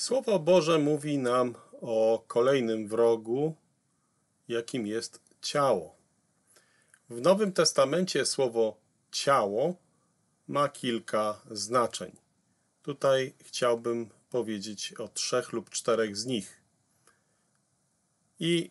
Słowo Boże mówi nam o kolejnym wrogu, jakim jest ciało. W Nowym Testamencie słowo ciało ma kilka znaczeń. Tutaj chciałbym powiedzieć o trzech lub czterech z nich. I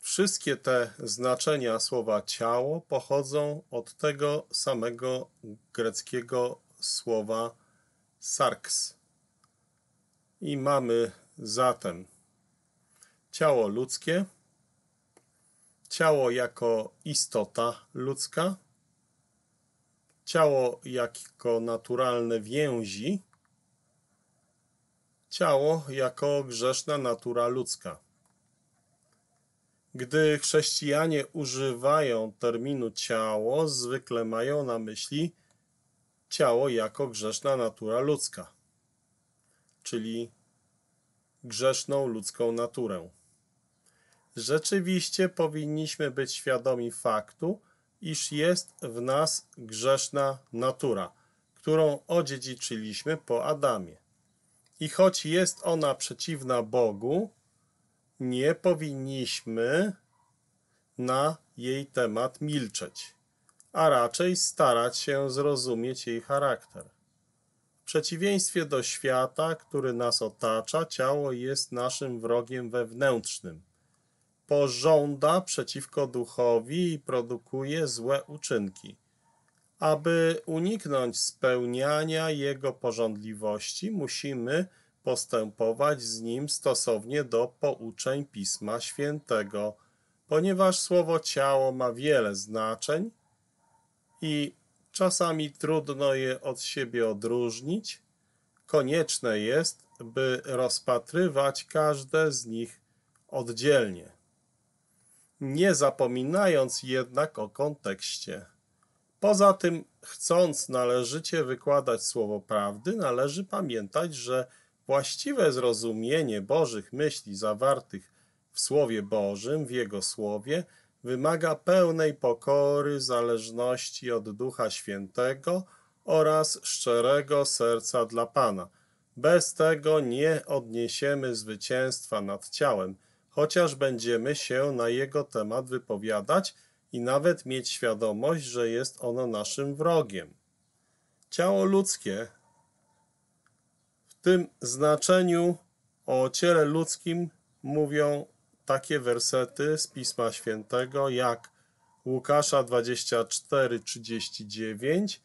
wszystkie te znaczenia słowa ciało pochodzą od tego samego greckiego słowa sarks i mamy zatem ciało ludzkie, ciało jako istota ludzka, ciało jako naturalne więzi, ciało jako grzeszna natura ludzka. Gdy chrześcijanie używają terminu ciało, zwykle mają na myśli ciało jako grzeszna natura ludzka czyli grzeszną ludzką naturę. Rzeczywiście powinniśmy być świadomi faktu, iż jest w nas grzeszna natura, którą odziedziczyliśmy po Adamie. I choć jest ona przeciwna Bogu, nie powinniśmy na jej temat milczeć, a raczej starać się zrozumieć jej charakter. W przeciwieństwie do świata, który nas otacza, ciało jest naszym wrogiem wewnętrznym. Pożąda przeciwko duchowi i produkuje złe uczynki. Aby uniknąć spełniania jego porządliwości, musimy postępować z nim stosownie do pouczeń Pisma Świętego, ponieważ słowo ciało ma wiele znaczeń i Czasami trudno je od siebie odróżnić. Konieczne jest, by rozpatrywać każde z nich oddzielnie, nie zapominając jednak o kontekście. Poza tym, chcąc należycie wykładać słowo prawdy, należy pamiętać, że właściwe zrozumienie Bożych myśli zawartych w Słowie Bożym, w Jego Słowie – wymaga pełnej pokory, zależności od Ducha Świętego oraz szczerego serca dla Pana. Bez tego nie odniesiemy zwycięstwa nad ciałem, chociaż będziemy się na jego temat wypowiadać i nawet mieć świadomość, że jest ono naszym wrogiem. Ciało ludzkie w tym znaczeniu o ciele ludzkim mówią takie wersety z Pisma Świętego jak Łukasza 24:39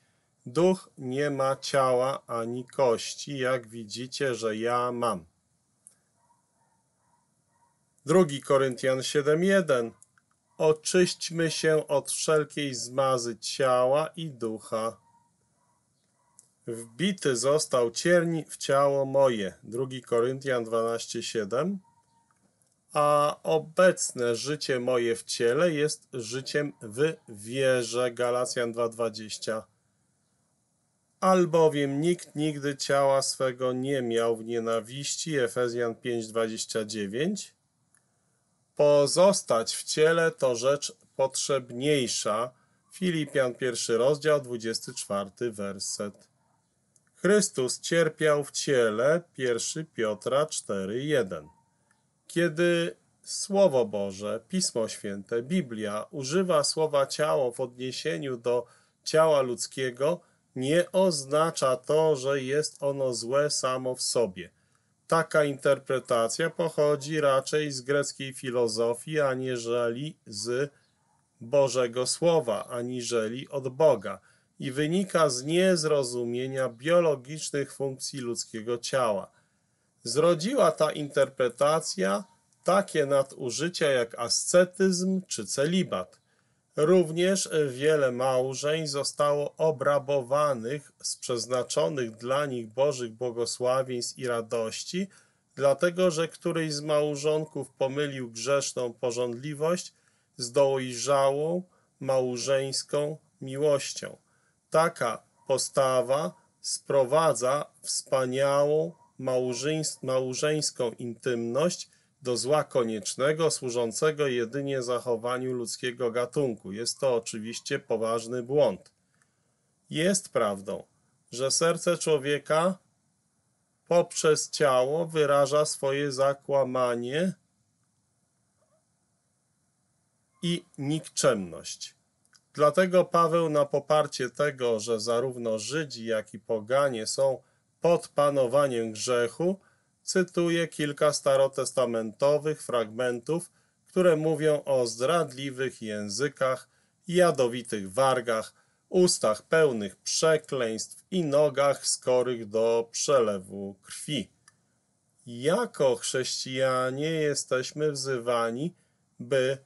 Duch nie ma ciała ani kości, jak widzicie, że ja mam. 2 Koryntian 7:1 Oczyśćmy się od wszelkiej zmazy ciała i ducha. Wbity został cierń w ciało moje. 2 Koryntian 12:7 a obecne życie moje w ciele jest życiem w wierze. Galacjan 2:20. Albowiem nikt nigdy ciała swego nie miał w nienawiści. Efezjan 5:29. Pozostać w ciele to rzecz potrzebniejsza. Filipian 1 rozdział 24 werset. Chrystus cierpiał w ciele 1 Piotra 4:1. Kiedy Słowo Boże, Pismo Święte, Biblia używa słowa ciało w odniesieniu do ciała ludzkiego, nie oznacza to, że jest ono złe samo w sobie. Taka interpretacja pochodzi raczej z greckiej filozofii, aniżeli z Bożego Słowa, aniżeli od Boga i wynika z niezrozumienia biologicznych funkcji ludzkiego ciała zrodziła ta interpretacja takie nadużycia jak ascetyzm czy celibat. Również wiele małżeń zostało obrabowanych z przeznaczonych dla nich bożych błogosławieństw i radości, dlatego że któryś z małżonków pomylił grzeszną porządliwość z dojrzałą małżeńską miłością. Taka postawa sprowadza wspaniałą małżeńs małżeńską intymność do zła koniecznego, służącego jedynie zachowaniu ludzkiego gatunku. Jest to oczywiście poważny błąd. Jest prawdą, że serce człowieka poprzez ciało wyraża swoje zakłamanie i nikczemność. Dlatego Paweł na poparcie tego, że zarówno Żydzi, jak i poganie są pod panowaniem grzechu cytuję kilka starotestamentowych fragmentów, które mówią o zdradliwych językach, jadowitych wargach, ustach pełnych przekleństw i nogach skorych do przelewu krwi. Jako chrześcijanie jesteśmy wzywani, by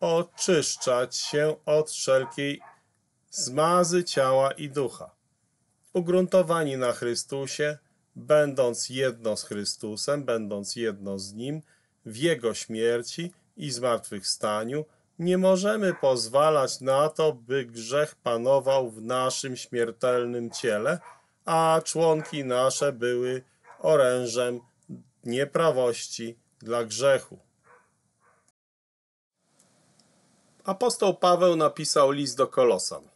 oczyszczać się od wszelkiej zmazy ciała i ducha ugruntowani na Chrystusie, będąc jedno z Chrystusem, będąc jedno z Nim, w Jego śmierci i zmartwychwstaniu, nie możemy pozwalać na to, by grzech panował w naszym śmiertelnym ciele, a członki nasze były orężem nieprawości dla grzechu. Apostoł Paweł napisał list do Kolosan.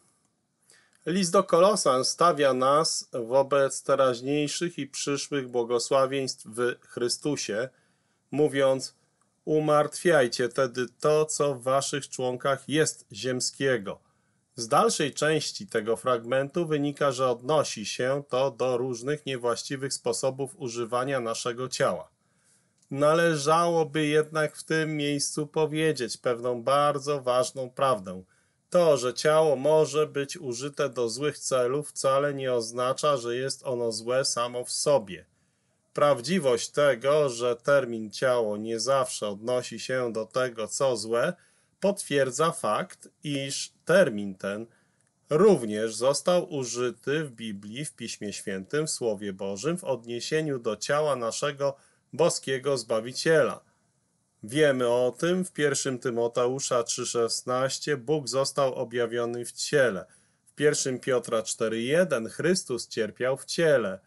List do Kolosan stawia nas wobec teraźniejszych i przyszłych błogosławieństw w Chrystusie, mówiąc: Umartwiajcie tedy to, co w waszych członkach jest ziemskiego. Z dalszej części tego fragmentu wynika, że odnosi się to do różnych niewłaściwych sposobów używania naszego ciała. Należałoby jednak w tym miejscu powiedzieć pewną bardzo ważną prawdę – to, że ciało może być użyte do złych celów, wcale nie oznacza, że jest ono złe samo w sobie. Prawdziwość tego, że termin ciało nie zawsze odnosi się do tego, co złe, potwierdza fakt, iż termin ten również został użyty w Biblii, w Piśmie Świętym, w Słowie Bożym w odniesieniu do ciała naszego boskiego Zbawiciela – Wiemy o tym w 1 Tymoteusza 3,16 Bóg został objawiony w ciele. W 1 Piotra 4,1 Chrystus cierpiał w ciele.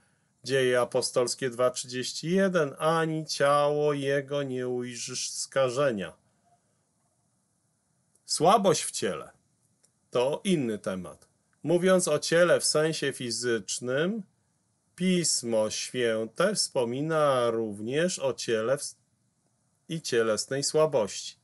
Dzieje apostolskie 2,31 Ani ciało Jego nie ujrzysz skażenia. Słabość w ciele to inny temat. Mówiąc o ciele w sensie fizycznym, Pismo Święte wspomina również o ciele w i cielesnej słabości.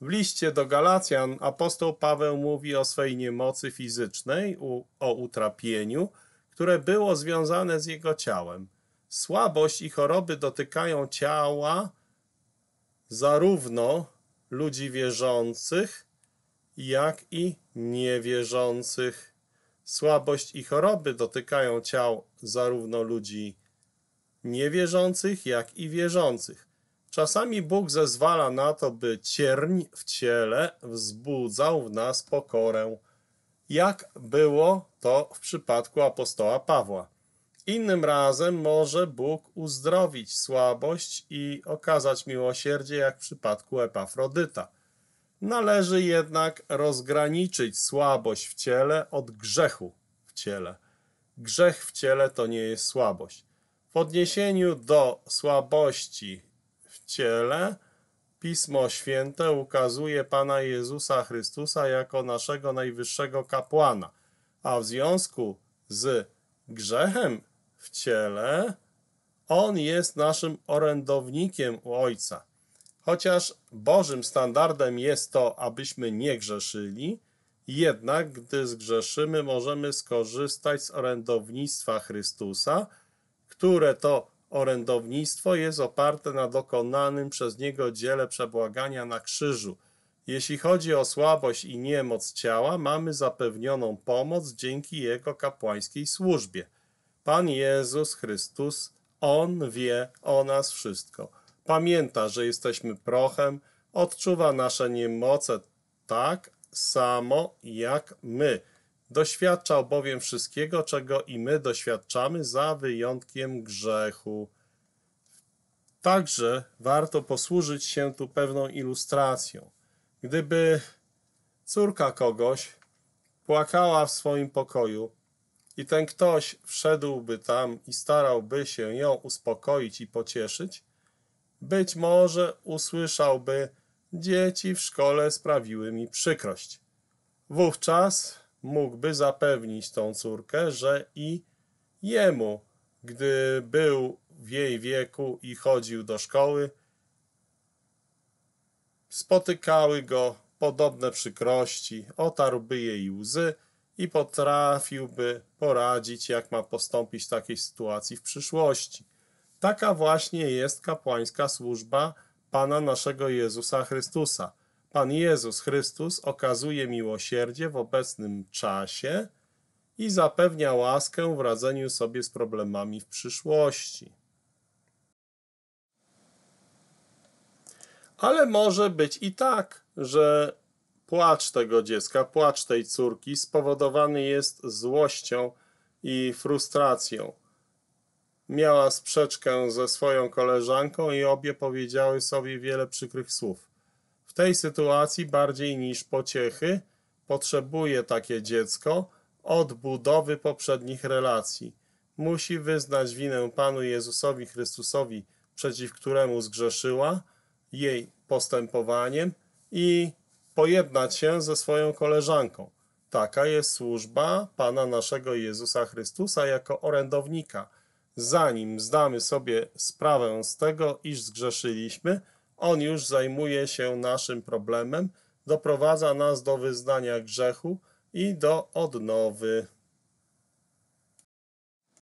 W liście do Galacjan apostoł Paweł mówi o swej niemocy fizycznej, o utrapieniu, które było związane z jego ciałem. Słabość i choroby dotykają ciała zarówno ludzi wierzących, jak i niewierzących. Słabość i choroby dotykają ciał zarówno ludzi niewierzących, jak i wierzących. Czasami Bóg zezwala na to, by cierń w ciele wzbudzał w nas pokorę, jak było to w przypadku apostoła Pawła. Innym razem może Bóg uzdrowić słabość i okazać miłosierdzie, jak w przypadku Epafrodyta. Należy jednak rozgraniczyć słabość w ciele od grzechu w ciele. Grzech w ciele to nie jest słabość. W odniesieniu do słabości ciele, Pismo Święte ukazuje Pana Jezusa Chrystusa jako naszego najwyższego kapłana, a w związku z grzechem w ciele On jest naszym orędownikiem u Ojca. Chociaż Bożym standardem jest to, abyśmy nie grzeszyli, jednak gdy zgrzeszymy, możemy skorzystać z orędownictwa Chrystusa, które to Orędownictwo jest oparte na dokonanym przez niego dziele przebłagania na krzyżu. Jeśli chodzi o słabość i niemoc ciała, mamy zapewnioną pomoc dzięki jego kapłańskiej służbie. Pan Jezus Chrystus, On wie o nas wszystko. Pamięta, że jesteśmy prochem, odczuwa nasze niemoce tak samo jak my. Doświadczał bowiem wszystkiego, czego i my doświadczamy, za wyjątkiem grzechu. Także warto posłużyć się tu pewną ilustracją. Gdyby córka kogoś płakała w swoim pokoju i ten ktoś wszedłby tam i starałby się ją uspokoić i pocieszyć, być może usłyszałby: Dzieci w szkole sprawiły mi przykrość. Wówczas mógłby zapewnić tą córkę, że i jemu, gdy był w jej wieku i chodził do szkoły, spotykały go podobne przykrości, otarłby jej łzy i potrafiłby poradzić, jak ma postąpić w takiej sytuacji w przyszłości. Taka właśnie jest kapłańska służba Pana naszego Jezusa Chrystusa. Pan Jezus Chrystus okazuje miłosierdzie w obecnym czasie i zapewnia łaskę w radzeniu sobie z problemami w przyszłości. Ale może być i tak, że płacz tego dziecka, płacz tej córki spowodowany jest złością i frustracją. Miała sprzeczkę ze swoją koleżanką i obie powiedziały sobie wiele przykrych słów. W tej sytuacji bardziej niż pociechy potrzebuje takie dziecko odbudowy poprzednich relacji. Musi wyznać winę Panu Jezusowi Chrystusowi, przeciw któremu zgrzeszyła, jej postępowaniem i pojednać się ze swoją koleżanką. Taka jest służba Pana naszego Jezusa Chrystusa jako orędownika. Zanim zdamy sobie sprawę z tego, iż zgrzeszyliśmy, on już zajmuje się naszym problemem, doprowadza nas do wyznania grzechu i do odnowy.